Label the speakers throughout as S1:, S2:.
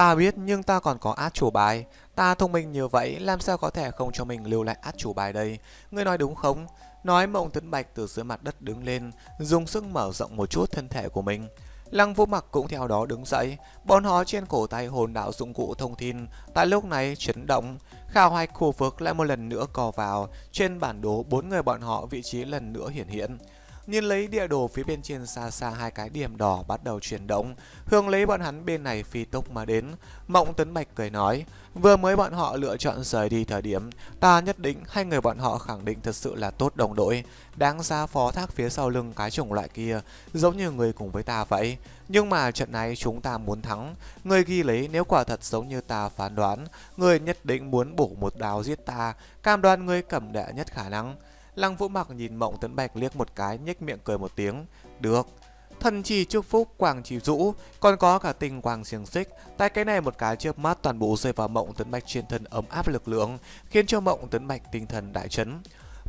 S1: Ta biết nhưng ta còn có át chủ bài. Ta thông minh như vậy làm sao có thể không cho mình lưu lại át chủ bài đây. Ngươi nói đúng không? Nói mộng tấn bạch từ dưới mặt đất đứng lên, dùng sức mở rộng một chút thân thể của mình. Lăng vô mặc cũng theo đó đứng dậy, bọn họ trên cổ tay hồn đạo dụng cụ thông tin, tại lúc này chấn động, khảo hoạch khu vực lại một lần nữa cò vào, trên bản đồ bốn người bọn họ vị trí lần nữa hiển hiện. hiện. Nhìn lấy địa đồ phía bên trên xa xa hai cái điểm đỏ bắt đầu chuyển động, hướng lấy bọn hắn bên này phi tốc mà đến. Mộng Tấn Bạch cười nói, vừa mới bọn họ lựa chọn rời đi thời điểm, ta nhất định hai người bọn họ khẳng định thật sự là tốt đồng đội, đáng ra phó thác phía sau lưng cái chủng loại kia, giống như người cùng với ta vậy. Nhưng mà trận này chúng ta muốn thắng, người ghi lấy nếu quả thật giống như ta phán đoán, người nhất định muốn bổ một đào giết ta, cam đoan người cầm đệ nhất khả năng. Lăng Vũ Mặc nhìn Mộng Tấn Bạch liếc một cái, nhếch miệng cười một tiếng. Được, thần chỉ chúc phúc quảng trì rũ còn có cả tình quảng xiềng xích Tại cái này một cái trước mắt toàn bộ rơi vào mộng tấn bạch trên thân ấm áp lực lượng khiến cho mộng tấn bạch tinh thần đại chấn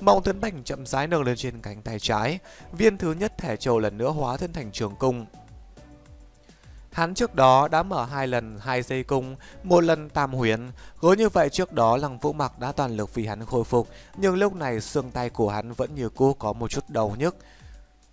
S1: mộng tấn bạch chậm rãi nâng lên trên cánh tay trái viên thứ nhất thẻ trầu lần nữa hóa thân thành trường cung Hắn trước đó đã mở hai lần hai dây cung, một lần tam huyền. Gối như vậy trước đó lăng vũ mặc đã toàn lực vì hắn khôi phục, nhưng lúc này xương tay của hắn vẫn như cũ có một chút đầu nhức.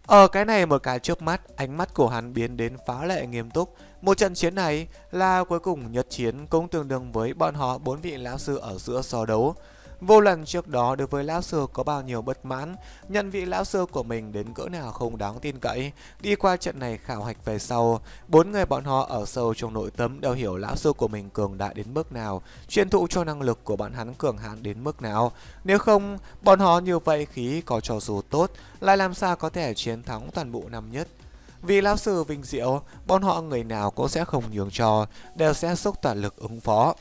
S1: Ở ờ, cái này một cái trước mắt, ánh mắt của hắn biến đến phá lệ nghiêm túc. Một trận chiến này là cuối cùng nhật chiến cũng tương đương với bọn họ bốn vị lão sư ở giữa so đấu. Vô lần trước đó đối với lão sư có bao nhiêu bất mãn, nhận vị lão sư của mình đến cỡ nào không đáng tin cậy. Đi qua trận này khảo hạch về sau, bốn người bọn họ ở sâu trong nội tâm đều hiểu lão sư của mình cường đại đến mức nào, truyền thụ cho năng lực của bọn hắn cường hãn đến mức nào. Nếu không, bọn họ như vậy khí có cho dù tốt, lại làm sao có thể chiến thắng toàn bộ năm nhất. Vì lão sư vinh diệu, bọn họ người nào cũng sẽ không nhường cho đều sẽ xúc toàn lực ứng phó.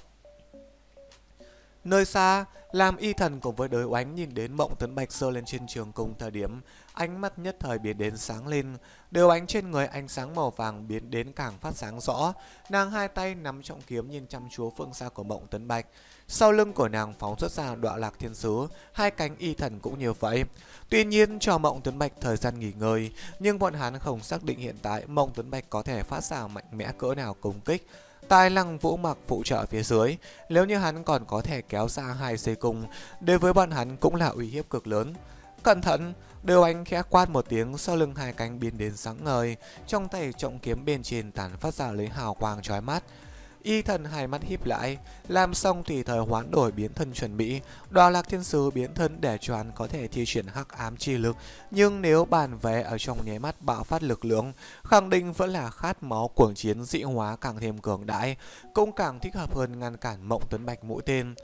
S1: Nơi xa, làm y thần cùng với đới oánh nhìn đến mộng tấn bạch sơ lên trên trường cùng thời điểm, ánh mắt nhất thời biến đến sáng lên. Đới oánh trên người ánh sáng màu vàng biến đến càng phát sáng rõ. Nàng hai tay nắm trọng kiếm nhìn chăm chú phương xa của mộng tấn bạch. Sau lưng của nàng phóng xuất ra đọa lạc thiên sứ, hai cánh y thần cũng như vậy. Tuy nhiên cho Mộng tấn Bạch thời gian nghỉ ngơi, nhưng bọn hắn không xác định hiện tại Mộng tấn Bạch có thể phát ra mạnh mẽ cỡ nào công kích tai lăng vũ mặc phụ trợ phía dưới, nếu như hắn còn có thể kéo ra hai dây cung, đối với bọn hắn cũng là uy hiếp cực lớn. Cẩn thận, đều anh khẽ quát một tiếng sau lưng hai cánh biến đến sáng ngời, trong tay trọng kiếm bên trên tàn phát ra lấy hào quang chói mắt, Y thần hai mắt híp lại, làm xong thì thời hoán đổi biến thân chuẩn bị, đoà lạc thiên sứ biến thân để cho hắn có thể thi triển hắc ám chi lực, nhưng nếu bàn về ở trong nháy mắt bạo phát lực lượng, khẳng định vẫn là khát máu cuồng chiến dị hóa càng thêm cường đại, cũng càng thích hợp hơn ngăn cản mộng tuấn bạch mũi tên.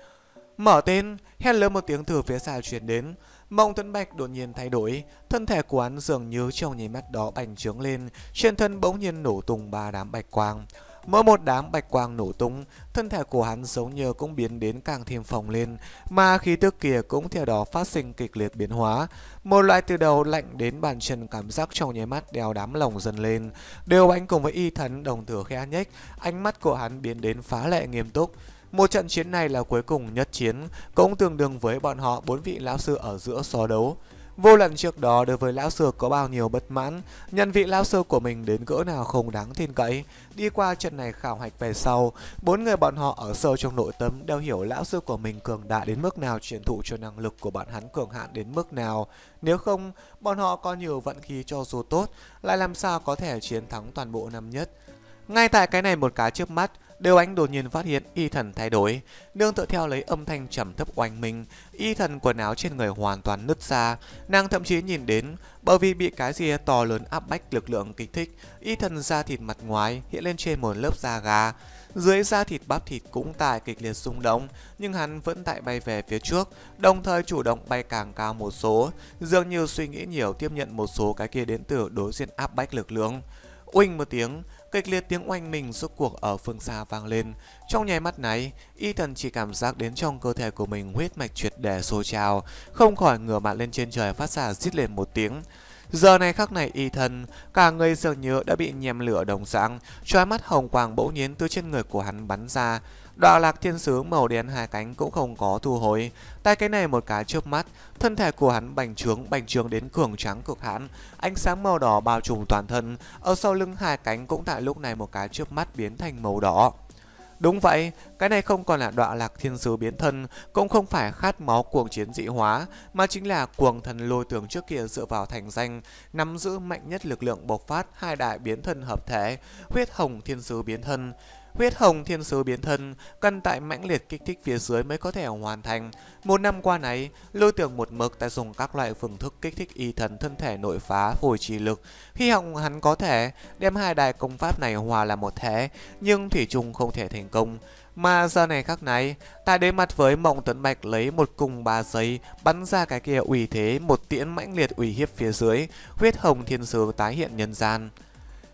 S1: Mở tên, hét lớn một tiếng từ phía xa truyền đến, Mộng Tuấn Bạch đột nhiên thay đổi, thân thể của hắn dường như trong nháy mắt đó bành trướng lên, trên thân bỗng nhiên nổ tung ba đám bạch quang. Mỗi một đám bạch quang nổ tung, thân thể của hắn giống như cũng biến đến càng thêm phồng lên, mà khí tức kia cũng theo đó phát sinh kịch liệt biến hóa. Một loại từ đầu lạnh đến bàn chân cảm giác trong nháy mắt đeo đám lồng dần lên. Đều anh cùng với y thần đồng thừa khẽ nhếch, ánh mắt của hắn biến đến phá lệ nghiêm túc. Một trận chiến này là cuối cùng nhất chiến, cũng tương đương với bọn họ bốn vị lão sư ở giữa so đấu. Vô lần trước đó đối với lão sư có bao nhiêu bất mãn, nhân vị lão sư của mình đến cỡ nào không đáng tin cậy. Đi qua trận này khảo hạch về sau, bốn người bọn họ ở sâu trong nội tâm đều hiểu lão sư của mình cường đại đến mức nào truyền thụ cho năng lực của bọn hắn cường hạn đến mức nào. Nếu không, bọn họ có nhiều vận khí cho dù tốt, lại làm sao có thể chiến thắng toàn bộ năm nhất. Ngay tại cái này một cái trước mắt, Đều Anh đột nhiên phát hiện y thần thay đổi, nương tựa theo lấy âm thanh trầm thấp oanh minh, y thần quần áo trên người hoàn toàn nứt ra, nàng thậm chí nhìn đến, bởi vì bị cái gì to lớn áp bách lực lượng kích thích, y thần da thịt mặt ngoài hiện lên trên một lớp da gà, dưới da thịt bắp thịt cũng tại kịch liệt rung động, nhưng hắn vẫn tại bay về phía trước, đồng thời chủ động bay càng cao một số, dường như suy nghĩ nhiều tiếp nhận một số cái kia đến từ đối diện áp bách lực lượng. Oanh một tiếng, kịch liệt tiếng oanh mình suốt cuộc ở phương xa vang lên. Trong nháy mắt này, Ethan chỉ cảm giác đến trong cơ thể của mình huyết mạch triệt để sôi trào, không khỏi ngửa mặt lên trên trời phát ra rít lên một tiếng. Giờ này khắc này Ethan cả người dường như đã bị nhèm lửa đồng dạng, trói mắt hồng quang bỗng nhiên từ trên người của hắn bắn ra, Đoạn lạc thiên sứ màu đen hai cánh cũng không có thu hồi. Tay cái này một cái chớp mắt, thân thể của hắn bành trướng, bành trướng đến cường trắng cực hãn. Ánh sáng màu đỏ bao trùm toàn thân, ở sau lưng hai cánh cũng tại lúc này một cái chớp mắt biến thành màu đỏ. Đúng vậy, cái này không còn là đọa lạc thiên sứ biến thân, cũng không phải khát máu cuồng chiến dị hóa, mà chính là cuồng thần lôi tường trước kia dựa vào thành danh, nắm giữ mạnh nhất lực lượng bộc phát hai đại biến thân hợp thể, huyết hồng thiên sứ biến thân. Huyết hồng thiên sứ biến thân cần tại mãnh liệt kích thích phía dưới mới có thể hoàn thành. Một năm qua này, lôi tưởng một mực đã dùng các loại phương thức kích thích y thần thân thể nội phá hồi trì lực. Hy vọng hắn có thể đem hai đài công pháp này hòa làm một thế nhưng Thủy chung không thể thành công. Mà giờ này khác này, tại đối mặt với Mộng tấn bạch lấy một cùng ba giây, bắn ra cái kia ủy thế một tiễn mãnh liệt ủy hiếp phía dưới, huyết hồng thiên sứ tái hiện nhân gian.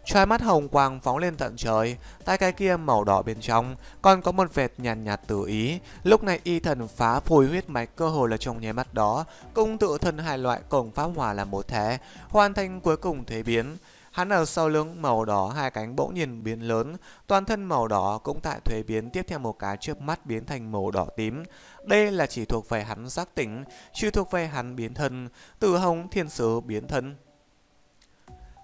S1: Trai mắt hồng quang phóng lên tận trời, tay cái kia màu đỏ bên trong, còn có một vệt nhàn nhạt, nhạt tử ý. Lúc này y thần phá phùi huyết mạch cơ hồ là trong nháy mắt đó, cung tự thân hai loại cổng pháp hòa là một thế, hoàn thành cuối cùng thế biến. Hắn ở sau lưng màu đỏ hai cánh bỗng nhiên biến lớn, toàn thân màu đỏ cũng tại thuế biến tiếp theo một cái trước mắt biến thành màu đỏ tím. Đây là chỉ thuộc về hắn giác tỉnh, chưa thuộc về hắn biến thân, từ hồng thiên sứ biến thân.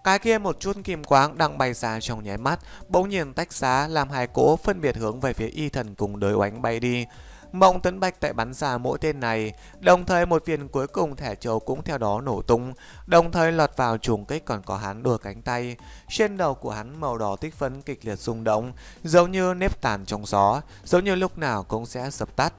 S1: Cái kia một chút kim quáng đang bay ra trong nháy mắt, bỗng nhiên tách xá làm hai cỗ phân biệt hướng về phía y thần cùng đới oánh bay đi. Mộng tấn bạch tại bắn ra mũi tên này, đồng thời một viên cuối cùng thẻ trầu cũng theo đó nổ tung, đồng thời lọt vào trùng kích còn có hắn đùa cánh tay. Trên đầu của hắn màu đỏ tích phấn kịch liệt rung động, giống như nếp tàn trong gió, giống như lúc nào cũng sẽ dập tắt.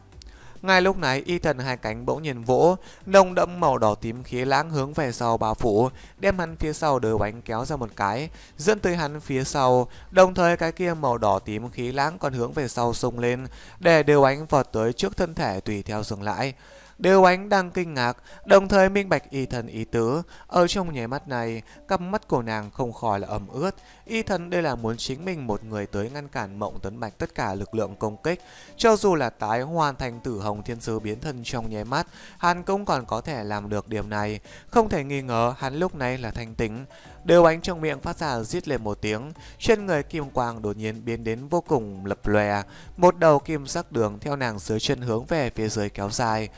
S1: Ngay lúc này, y thần hai cánh bỗng nhiên vỗ, nồng đậm màu đỏ tím khí lãng hướng về sau bao phủ, đem hắn phía sau đỡ bánh kéo ra một cái, dẫn tới hắn phía sau, đồng thời cái kia màu đỏ tím khí lãng còn hướng về sau sung lên, để đưa bánh vọt tới trước thân thể tùy theo dừng lại. Điều ánh đang kinh ngạc, đồng thời minh bạch y thần ý tứ. Ở trong nháy mắt này, cặp mắt của nàng không khỏi là ẩm ướt. Y thần đây là muốn chính mình một người tới ngăn cản Mộng Tấn Bạch tất cả lực lượng công kích. Cho dù là tái hoàn thành tử hồng thiên sứ biến thân trong nháy mắt, hắn cũng còn có thể làm được điểm này. Không thể nghi ngờ hắn lúc này là thanh tính. Đều ánh trong miệng phát ra rít lên một tiếng, trên người kim quang đột nhiên biến đến vô cùng lập lòe, một đầu kim sắc đường theo nàng dưới chân hướng về phía dưới kéo dài.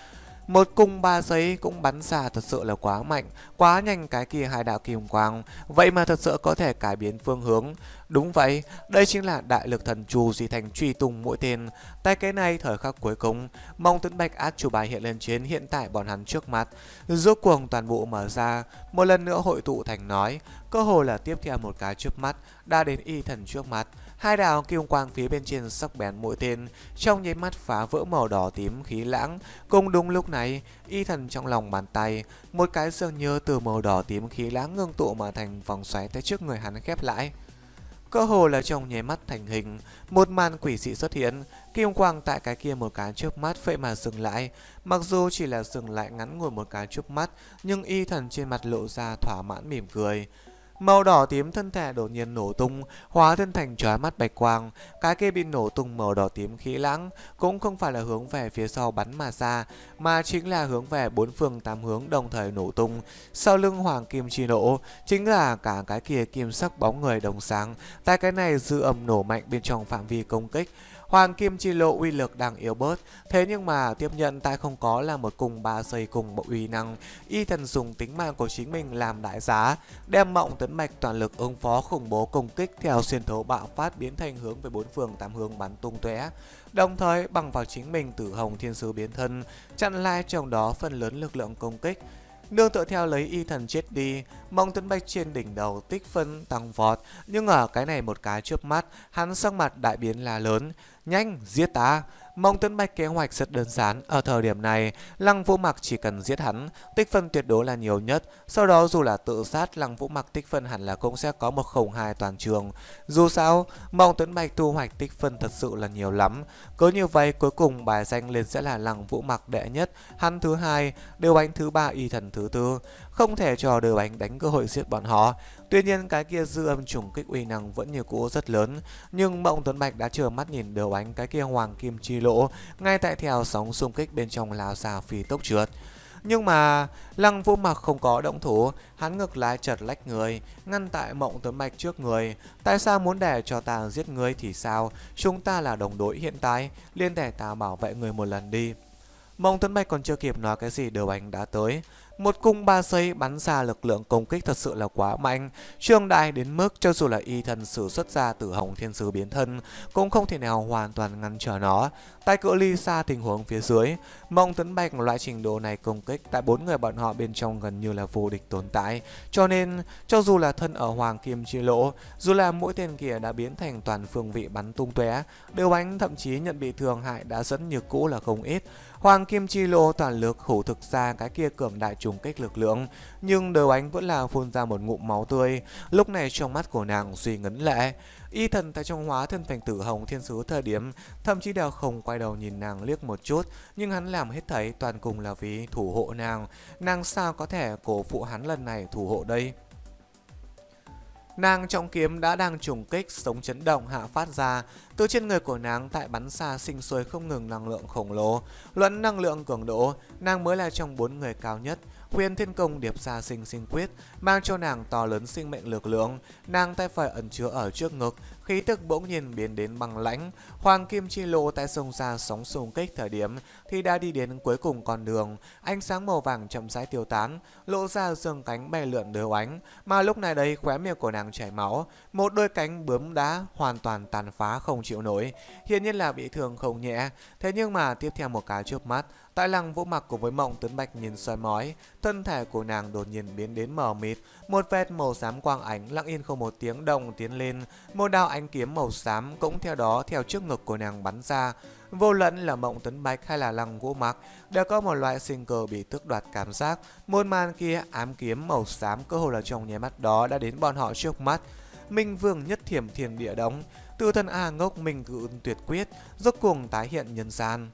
S1: Một cung ba giấy cũng bắn ra thật sự là quá mạnh, quá nhanh cái kỳ hai đạo kim quang, vậy mà thật sự có thể cải biến phương hướng. Đúng vậy, đây chính là đại lực thần trù dị thành truy tung mũi tên. Tay cái này thời khắc cuối cùng, mong tấn bạch át chủ bài hiện lên chiến hiện tại bọn hắn trước mặt. Rốt cuồng toàn bộ mở ra, một lần nữa hội tụ thành nói, cơ hồ là tiếp theo một cái trước mắt, đã đến y thần trước mặt. Hai đạo kim quang phía bên trên sắc bén mũi tên, trong nháy mắt phá vỡ màu đỏ tím khí lãng. Cùng đúng lúc này, y thần trong lòng bàn tay, một cái dường như từ màu đỏ tím khí lãng ngưng tụ mà thành vòng xoáy tới trước người hắn khép lại. Cơ hồ là trong nháy mắt thành hình, một màn quỷ dị xuất hiện, kim quang tại cái kia một cái chớp mắt vậy mà dừng lại. Mặc dù chỉ là dừng lại ngắn ngủi một cái chớp mắt, nhưng y thần trên mặt lộ ra thỏa mãn mỉm cười. Màu đỏ tím thân thể đột nhiên nổ tung, hóa thân thành chói mắt bạch quang. Cái kia bị nổ tung màu đỏ tím khí lãng cũng không phải là hướng về phía sau bắn mà xa mà chính là hướng về bốn phương tám hướng đồng thời nổ tung. Sau lưng hoàng kim chi nổ, chính là cả cái kia kim sắc bóng người đồng sáng. Tại cái này dư âm nổ mạnh bên trong phạm vi công kích. Hoàng Kim Chi Lộ uy lực đang yếu bớt, thế nhưng mà tiếp nhận tay không có là một cùng ba xây cùng bộ uy năng. Y thần dùng tính mạng của chính mình làm đại giá, đem mộng tấn mạch toàn lực ứng phó khủng bố công kích theo xuyên thấu bạo phát biến thành hướng về bốn phường tám hướng bắn tung tóe. Đồng thời bằng vào chính mình tử hồng thiên sứ biến thân, chặn lại trong đó phần lớn lực lượng công kích Nương tựa theo lấy y thần chết đi, mong tuấn bách trên đỉnh đầu tích phân tăng vọt, nhưng ở cái này một cái trước mắt, hắn sắc mặt đại biến là lớn. Nhanh, giết ta! Mông Tuấn Bạch kế hoạch rất đơn giản, ở thời điểm này, Lăng Vũ Mặc chỉ cần giết hắn, tích phân tuyệt đối là nhiều nhất, sau đó dù là tự sát Lăng Vũ Mặc tích phân hẳn là cũng sẽ có một khổng hai toàn trường. Dù sao, Mông Tuấn Bạch thu hoạch tích phân thật sự là nhiều lắm, cứ như vậy cuối cùng bài danh lên sẽ là Lăng Vũ Mặc đệ nhất, hắn thứ hai, đều ánh thứ ba y thần thứ tư, không thể cho đều ánh đánh cơ hội giết bọn họ. Tuy nhiên cái kia dư âm trùng kích uy năng vẫn như cũ rất lớn, nhưng Mộng Tuấn Bạch đã trơ mắt nhìn đầu ánh cái kia hoàng kim chi lỗ ngay tại theo sóng xung kích bên trong lao ra phi tốc trượt. Nhưng mà Lăng Vũ Mặc không có động thủ, hắn ngược lái chật lách người, ngăn tại Mộng Tuấn Bạch trước người. Tại sao muốn để cho ta giết người thì sao? Chúng ta là đồng đội hiện tại, liên để ta bảo vệ người một lần đi. Mộng Tuấn Bạch còn chưa kịp nói cái gì đều ánh đã tới. Một cung ba giây bắn ra lực lượng công kích thật sự là quá mạnh. Trương Đại đến mức cho dù là y thần sử xuất ra từ hồng thiên sứ biến thân cũng không thể nào hoàn toàn ngăn trở nó. Tại cự ly xa tình huống phía dưới, mộng Tấn Bạch loại trình độ này công kích tại bốn người bọn họ bên trong gần như là vô địch tồn tại. Cho nên, cho dù là thân ở Hoàng Kim Chi Lỗ, dù là mũi tên kia đã biến thành toàn phương vị bắn tung tóe, đều ánh thậm chí nhận bị thương hại đã dẫn như cũ là không ít. Hoàng Kim Chi Lỗ toàn lực hủ thực ra cái kia cường đại chủ trùng kích lực lượng, nhưng đều ánh vẫn là phun ra một ngụm máu tươi, lúc này trong mắt của nàng suy ngấn lệ. Y thần tại trong hóa thân thành tử hồng thiên sứ thời điểm, thậm chí đều không quay đầu nhìn nàng liếc một chút, nhưng hắn làm hết thấy toàn cùng là vì thủ hộ nàng, nàng sao có thể cổ phụ hắn lần này thủ hộ đây. Nàng trọng kiếm đã đang trùng kích, sống chấn động hạ phát ra, từ trên người của nàng tại bắn xa sinh sôi không ngừng năng lượng khổng lồ. Luận năng lượng cường độ, nàng mới là trong bốn người cao nhất, huyền thiên công điệp xa sinh sinh quyết mang cho nàng to lớn sinh mệnh lực lượng nàng tay phải ẩn chứa ở trước ngực khí tức bỗng nhiên biến đến băng lãnh. Hoàng kim chi lộ tại sông ra sóng xung kích thời điểm thì đã đi đến cuối cùng con đường, ánh sáng màu vàng chậm rãi tiêu tán, lộ ra dương cánh bay lượn đều ánh, mà lúc này đây khóe miệng của nàng chảy máu, một đôi cánh bướm đá hoàn toàn tàn phá không chịu nổi, hiển nhiên là bị thương không nhẹ. Thế nhưng mà tiếp theo một cái chớp mắt, tại lăng vũ mặc của với mộng tấn bạch nhìn soi mói, thân thể của nàng đột nhiên biến đến mờ mịt, một vệt màu xám quang ánh lặng yên không một tiếng động tiến lên, một đạo ánh kiếm màu xám cũng theo đó theo trước ngực của nàng bắn ra. Vô lẫn là Mộng tấn Bạch hay là Lăng Vũ Mặc đều có một loại sinh cờ bị tước đoạt cảm giác. Một màn kia ám kiếm màu xám cơ hồ là trong nháy mắt đó đã đến bọn họ trước mắt. Minh Vương nhất thiểm thiền địa đóng, tự thân A ngốc minh cự tuyệt quyết, rốt cuồng tái hiện nhân gian.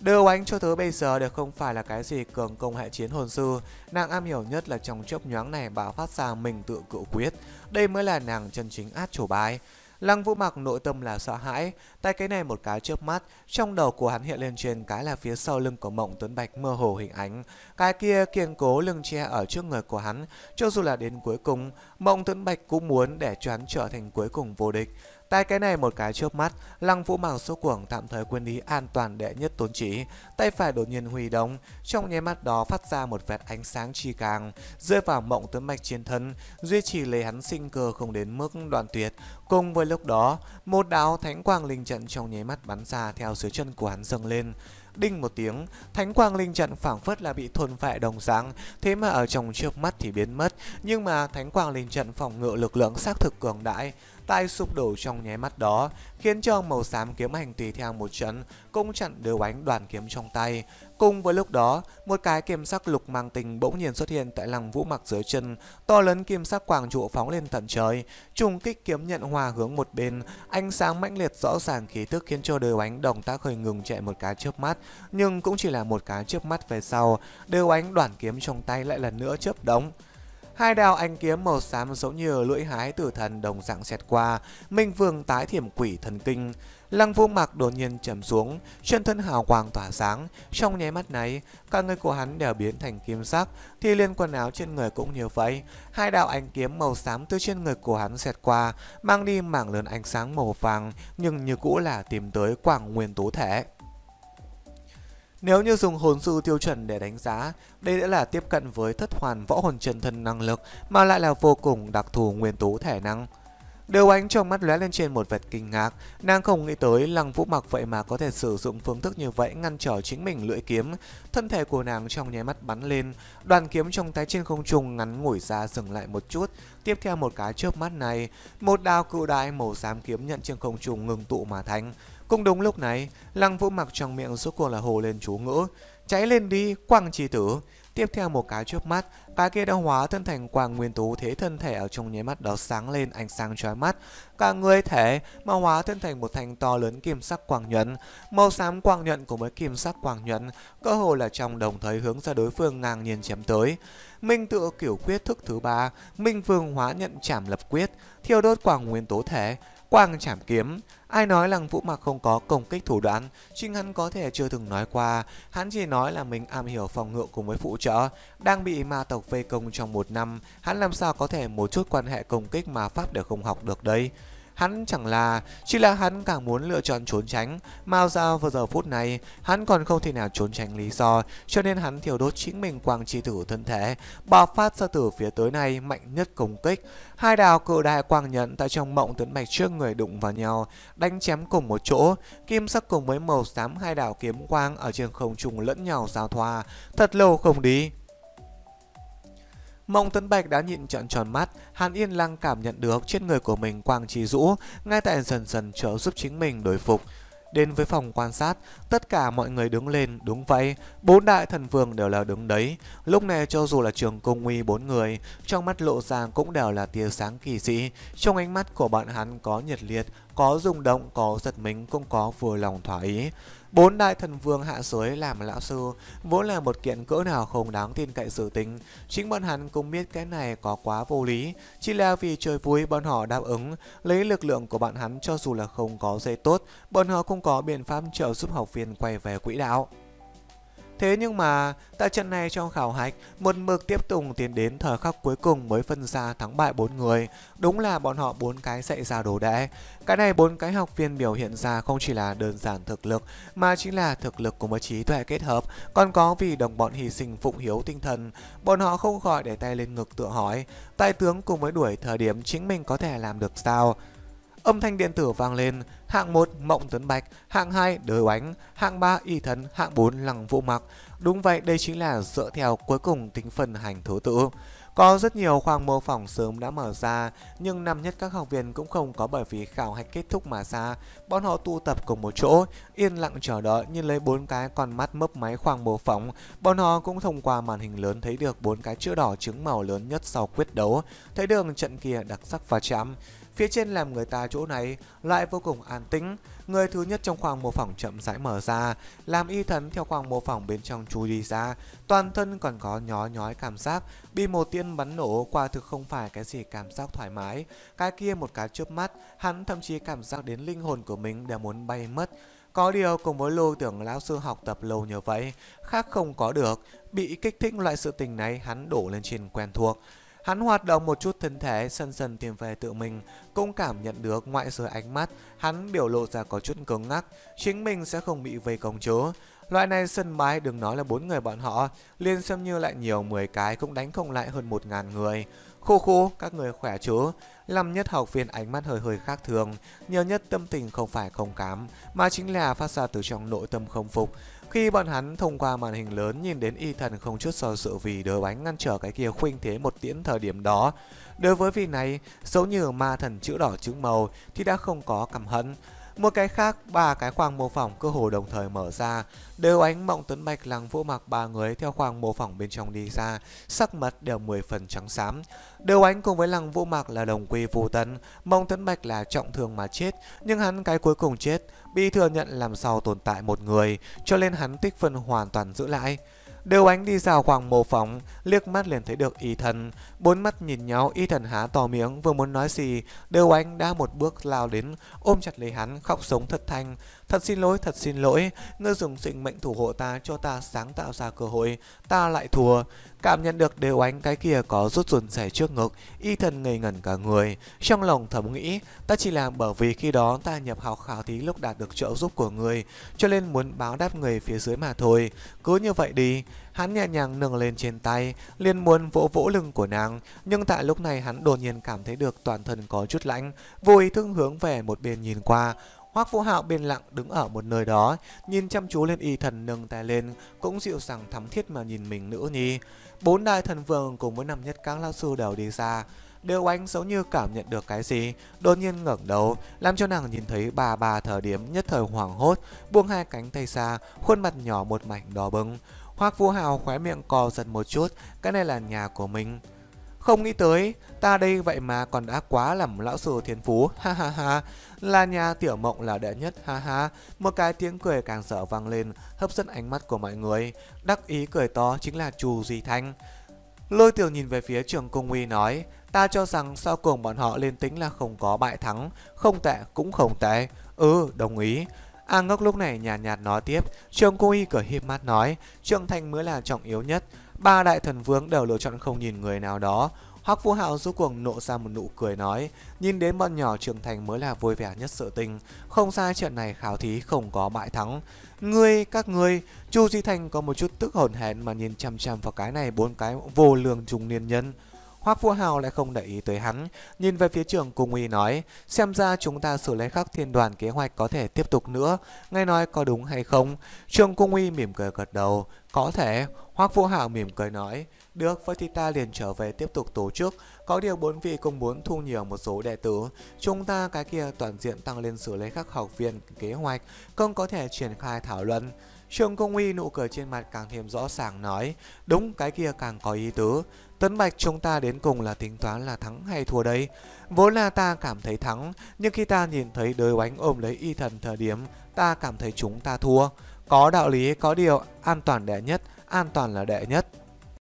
S1: Đưa oánh cho tới bây giờ đều không phải là cái gì cường công hệ chiến hồn sư, nàng am hiểu nhất là trong chốc nhoáng này bảo phát ra mình tự cự quyết, đây mới là nàng chân chính át chủ bài. Lăng Vũ Mặc nội tâm là sợ hãi, tay cái này một cái chớp mắt, trong đầu của hắn hiện lên trên cái là phía sau lưng của Mộng Tuấn Bạch mơ hồ hình ảnh, cái kia kiên cố lưng che ở trước người của hắn, cho dù là đến cuối cùng, Mộng Tuấn Bạch cũng muốn để choán trở thành cuối cùng vô địch. Tay cái này một cái trước mắt, Lăng Vũ Màng số cuồng tạm thời quên ý an toàn đệ nhất tốn trí, tay phải đột nhiên huy động, trong nháy mắt đó phát ra một vệt ánh sáng chi càng, rơi vào mộng tấn mạch trên thân, duy trì lấy hắn sinh cơ không đến mức đoạn tuyệt. Cùng với lúc đó, một đạo thánh quang linh trận trong nháy mắt bắn ra theo dưới chân của hắn dâng lên đinh một tiếng thánh quang linh trận phảng phất là bị thuần phệ đồng dáng thế mà ở trong trước mắt thì biến mất nhưng mà thánh quang linh trận phòng ngự lực lượng xác thực cường đại tài sụp đổ trong nháy mắt đó, khiến cho màu xám kiếm hành tùy theo một trận cũng chặn đều ánh đoàn kiếm trong tay. Cùng với lúc đó, một cái kiếm sắc lục mang tình bỗng nhiên xuất hiện tại lăng vũ mặc dưới chân, to lớn kiếm sắc quàng trụ phóng lên tận trời, trùng kích kiếm nhận hòa hướng một bên, ánh sáng mãnh liệt rõ ràng khí tức khiến cho đều ánh động tác hơi ngừng chạy một cái chớp mắt, nhưng cũng chỉ là một cái chớp mắt về sau, đều ánh đoàn kiếm trong tay lại lần nữa chớp đóng. Hai đào ánh kiếm màu xám giống như lưỡi hái tử thần đồng dạng xẹt qua, Minh Vương tái thiểm quỷ thần kinh. Lăng vô mạc đột nhiên trầm xuống, chân thân hào quang tỏa sáng. Trong nháy mắt này, cả người của hắn đều biến thành kim sắc, thì liên quần áo trên người cũng như vậy. Hai đạo ánh kiếm màu xám từ trên người của hắn xẹt qua, mang đi mảng lớn ánh sáng màu vàng, nhưng như cũ là tìm tới quảng nguyên tố thể. Nếu như dùng hồn sư tiêu chuẩn để đánh giá, đây đã là tiếp cận với thất hoàn võ hồn chân thân năng lực mà lại là vô cùng đặc thù nguyên tố thể năng. Đều ánh trong mắt lóe lên trên một vệt kinh ngạc, nàng không nghĩ tới lăng vũ mặc vậy mà có thể sử dụng phương thức như vậy ngăn trở chính mình lưỡi kiếm. Thân thể của nàng trong nháy mắt bắn lên, đoàn kiếm trong tay trên không trung ngắn ngủi ra dừng lại một chút. Tiếp theo một cái chớp mắt này, một đao cự đại màu xám kiếm nhận trên không trung ngừng tụ mà thành. Cũng đúng lúc này, Lăng Vũ mặc trong miệng rốt cuộc là hồ lên chú ngữ, cháy lên đi, quang trì tử. Tiếp theo một cái chớp mắt, cái kia đã hóa thân thành quang nguyên tố thế thân thể ở trong nháy mắt đó sáng lên ánh sáng chói mắt. Cả người thể mà hóa thân thành một thành to lớn kim sắc quang nhuận. Màu xám quang nhuận của mấy kim sắc quang nhuận, cơ hồ là trong đồng thời hướng ra đối phương ngang nhiên chém tới. Minh tự kiểu quyết thức thứ ba, Minh vương hóa nhận chảm lập quyết, thiêu đốt quang nguyên tố thể, quang chảm kiếm. Ai nói rằng vũ mặc không có công kích thủ đoạn, chính hắn có thể chưa từng nói qua, hắn chỉ nói là mình am hiểu phòng ngự cùng với phụ trợ, đang bị ma tộc vây công trong một năm, hắn làm sao có thể một chút quan hệ công kích mà pháp đều không học được đây. Hắn chẳng là, chỉ là hắn càng muốn lựa chọn trốn tránh, Mao sao vào giờ phút này, hắn còn không thể nào trốn tránh lý do, cho nên hắn thiêu đốt chính mình quang chi tử thân thể, bạo phát ra từ phía tới này mạnh nhất công kích. Hai đào cự đại quang nhận tại trong mộng tuấn mạch trước người đụng vào nhau, đánh chém cùng một chỗ, kim sắc cùng với màu xám hai đào kiếm quang ở trên không trung lẫn nhau giao thoa, thật lâu không đi. Mộng Tấn Bạch đã nhịn trợn tròn mắt, Hàn yên lặng cảm nhận được trên người của mình quang trì rũ, ngay tại dần dần trợ giúp chính mình đối phục. Đến với phòng quan sát, tất cả mọi người đứng lên, đúng vậy, bốn đại thần vương đều là đứng đấy. Lúc này cho dù là trường Cung uy bốn người, trong mắt lộ ra cũng đều là tia sáng kỳ dị. Trong ánh mắt của bọn hắn có nhiệt liệt, có rung động, có giật mình, cũng có vừa lòng thỏa ý. Bốn đại thần vương hạ giới làm lão sư vốn là một kiện cỡ nào không đáng tin cậy sự tính. Chính bọn hắn cũng biết cái này có quá vô lý. Chỉ là vì chơi vui bọn họ đáp ứng, lấy lực lượng của bạn hắn cho dù là không có dây tốt, bọn họ cũng có biện pháp trợ giúp học viên quay về quỹ đạo. Thế nhưng mà, tại trận này trong khảo hạch, một mực tiếp tục tiến đến thời khắc cuối cùng mới phân ra thắng bại bốn người. Đúng là bọn họ bốn cái dạy ra đồ đệ Cái này bốn cái học viên biểu hiện ra không chỉ là đơn giản thực lực, mà chính là thực lực của một trí tuệ kết hợp, còn có vì đồng bọn hy sinh phụng hiếu tinh thần. Bọn họ không khỏi để tay lên ngực tự hỏi, tài tướng cùng với đuổi thời điểm chính mình có thể làm được sao? Âm thanh điện tử vang lên, hạng 1 Mộng Tấn Bạch, hạng 2 Đời Oánh, hạng 3 Y Thần, hạng 4 Lăng Vũ Mặc. Đúng vậy, đây chính là dựa theo cuối cùng tính phần hành thứ tự. Có rất nhiều khoang mô phỏng sớm đã mở ra, nhưng năm nhất các học viên cũng không có bởi vì khảo hạch kết thúc mà ra. Bọn họ tụ tập cùng một chỗ, yên lặng chờ đợi nhìn lấy bốn cái con mắt mấp máy khoang mô phỏng. Bọn họ cũng thông qua màn hình lớn thấy được bốn cái chữ đỏ trứng màu lớn nhất sau quyết đấu, thấy đường trận kia đặc sắc và chạm. Phía trên làm người ta chỗ này lại vô cùng an tĩnh. Người thứ nhất trong khoang mô phỏng chậm rãi mở ra, làm y thần theo khoang mô phỏng bên trong chui đi ra. Toàn thân còn có nhói nhói cảm giác, bị một tiên bắn nổ quả thực không phải cái gì cảm giác thoải mái. Cái kia một cái chớp mắt, hắn thậm chí cảm giác đến linh hồn của mình đều muốn bay mất. Có điều cùng với lô tưởng lão sư học tập lâu như vậy, khác không có được, bị kích thích loại sự tình này hắn đổ lên trên quen thuộc. Hắn hoạt động một chút thân thể sân dần tìm về tự mình, cũng cảm nhận được ngoại giới ánh mắt, hắn biểu lộ ra có chút cứng ngắc, chính mình sẽ không bị vây công chớ. Loại này sân bái đừng nói là bốn người bọn họ, liên xem như lại nhiều 10 cái cũng đánh không lại hơn 1.000 người. Khô khô, các người khỏe chứ? Lâm nhất học viên ánh mắt hơi hơi khác thường, nhiều nhất tâm tình không phải không cám, mà chính là phát ra từ trong nội tâm không phục. Khi bọn hắn thông qua màn hình lớn nhìn đến y thần không chút so sự vì đỡ bánh ngăn trở cái kia khuynh thế một tiễn thời điểm đó. Đối với vị này, dẫu như ma thần chữ đỏ chữ màu thì đã không có cảm hận. Một cái khác, ba cái khoang mô phỏng cơ hồ đồng thời mở ra. Đều ánh mộng tuấn bạch lăng vũ mặc ba người theo khoang mô phỏng bên trong đi ra, sắc mặt đều 10 phần trắng xám. Đều ánh cùng với lăng vũ mặc là đồng quy vô tấn, mộng tuấn bạch là trọng thương mà chết, nhưng hắn cái cuối cùng chết, bị thừa nhận làm sao tồn tại một người, cho nên hắn tích phân hoàn toàn giữ lại. Đều ánh đi vào khoảng mồ phóng, liếc mắt liền thấy được y thần. Bốn mắt nhìn nhau, y thần há to miệng, vừa muốn nói gì. Đều ánh đã một bước lao đến, ôm chặt lấy hắn, khóc sống thật thanh. Thật xin lỗi, thật xin lỗi, ngươi dùng sinh mệnh thủ hộ ta cho ta sáng tạo ra cơ hội, ta lại thua. Cảm nhận được đều ánh cái kia có rút rùn rẻ trước ngực, y thần ngây ngẩn cả người. Trong lòng thầm nghĩ, ta chỉ làm bởi vì khi đó ta nhập học khảo thí lúc đạt được trợ giúp của người, cho nên muốn báo đáp người phía dưới mà thôi. Cứ như vậy đi, hắn nhẹ nhàng nâng lên trên tay, liền muốn vỗ vỗ lưng của nàng, nhưng tại lúc này hắn đột nhiên cảm thấy được toàn thân có chút lạnh, vô ý thức hướng về một bên nhìn qua. Hoắc Vũ Hạo bên lặng đứng ở một nơi đó, nhìn chăm chú lên y thần nâng tay lên, cũng dịu dàng thắm thiết mà nhìn mình nữ nhi. Bốn đại thần vương cùng với năm nhất các lao sư đều đi xa, Đều ánh giống như cảm nhận được cái gì, đột nhiên ngẩng đầu, làm cho nàng nhìn thấy bà bà thờ điểm nhất thời hoảng hốt, buông hai cánh tay xa, khuôn mặt nhỏ một mảnh đỏ bừng. Hoắc Vũ Hào khóe miệng cò giật một chút, cái này là nhà của mình. Không nghĩ tới, ta đây vậy mà còn đã quá làm lão sư thiên phú, ha ha ha. Là nhà tiểu mộng là đệ nhất, ha ha. Một cái tiếng cười càng sợ vang lên, hấp dẫn ánh mắt của mọi người. Đắc ý cười to chính là Chu Duy Thanh. Lôi tiểu nhìn về phía trường công uy nói, ta cho rằng sau cùng bọn họ lên tính là không có bại thắng, không tệ cũng không tệ. Ừ, đồng ý. A ngốc lúc này nhàn nhạt, nhạt nói tiếp, trường công uy cởi hiếp mắt nói, trường thành mới là trọng yếu nhất. Ba đại thần vương đều lựa chọn không nhìn người nào đó. Hoắc Vũ Hạo rốt cuộc nộ ra một nụ cười nói, nhìn đến bọn nhỏ trưởng thành mới là vui vẻ nhất sự tình, không sai chuyện này khảo thí không có bại thắng. Ngươi, các ngươi, Chu Di Thành có một chút tức hồn hển mà nhìn chăm chăm vào cái này bốn cái vô lương trung niên nhân. Hoác Vũ Hào lại không để ý tới hắn, nhìn về phía trưởng cung y nói, xem ra chúng ta xử lý khắc thiên đoàn kế hoạch có thể tiếp tục nữa, nghe nói có đúng hay không? Trường cung y mỉm cười gật đầu, có thể, Hoác Vũ Hào mỉm cười nói, được, vậy thì ta liền trở về tiếp tục tổ chức, có điều bốn vị cũng muốn thu nhiều một số đệ tử, chúng ta cái kia toàn diện tăng lên xử lý khắc học viên kế hoạch, không có thể triển khai thảo luận. Trường Công Uy nụ cười trên mặt càng thêm rõ ràng nói, đúng cái kia càng có ý tứ. Tuấn Bạch chúng ta đến cùng là tính toán là thắng hay thua đấy. Vốn là ta cảm thấy thắng, nhưng khi ta nhìn thấy đới oánh ôm lấy y thần thời điểm, ta cảm thấy chúng ta thua. Có đạo lý, có điều, an toàn đệ nhất, an toàn là đệ nhất.